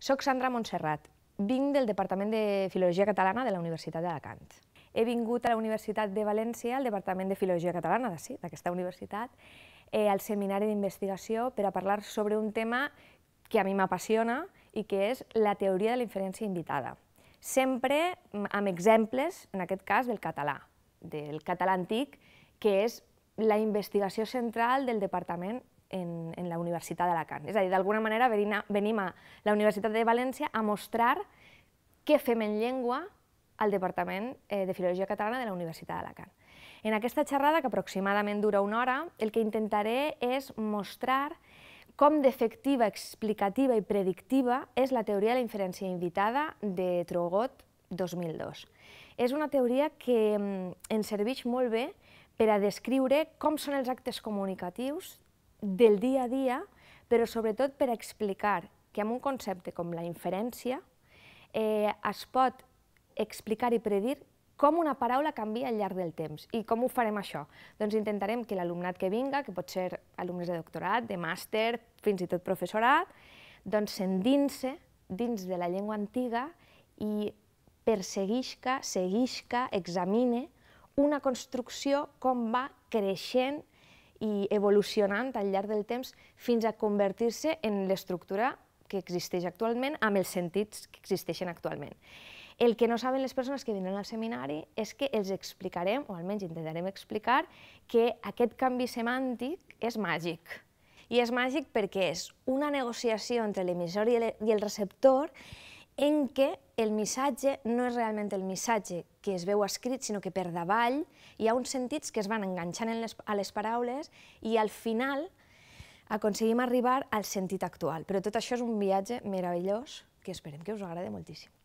Soc Sandra Montserrat. Vinc del Departament de Filologia Catalana de la Universitat d'Alacant. He vingut a la Universitat de València, al Departament de Filologia Catalana, d'aquesta universitat, eh, al seminari d'investigació per a parlar sobre un tema que a mi m'apassiona i que és la teoria de la inferència invitada. Sempre amb exemples, en aquest cas, del català, del català antic, que és la investigació central del Departament en, en la Universitat d'Alacant. És a dir, d'alguna manera venim a, venim a la Universitat de València a mostrar què fem en llengua al Departament eh, de Filologia Catalana de la Universitat d'Alacant. En aquesta xerrada, que aproximadament dura una hora, el que intentaré és mostrar com d'efectiva, explicativa i predictiva és la teoria de la inferència invitada de Trogot 2002. És una teoria que mm, ens serveix molt bé per a descriure com són els actes comunicatius del dia a dia, però sobretot per explicar que amb un concepte com la inferència eh, es pot explicar i predir com una paraula canvia al llarg del temps. I com ho farem això? Doncs intentarem que l'alumnat que vinga, que pot ser alumnes de doctorat, de màster, fins i tot professorat, doncs s'endinse dins de la llengua antiga i perseguisca, seguisca, examine una construcció com va creixent i evolucionant al llarg del temps fins a convertir-se en l'estructura que existeix actualment amb els sentits que existeixen actualment. El que no saben les persones que vindran al seminari és que els explicarem, o almenys intentarem explicar, que aquest canvi semàntic és màgic. I és màgic perquè és una negociació entre l'emissor i el receptor en què el missatge no és realment el missatge que es veu escrit, sinó que per davall hi ha uns sentits que es van enganxant en les, a les paraules i al final aconseguim arribar al sentit actual. Però tot això és un viatge meravellós que esperem que us agradi moltíssim.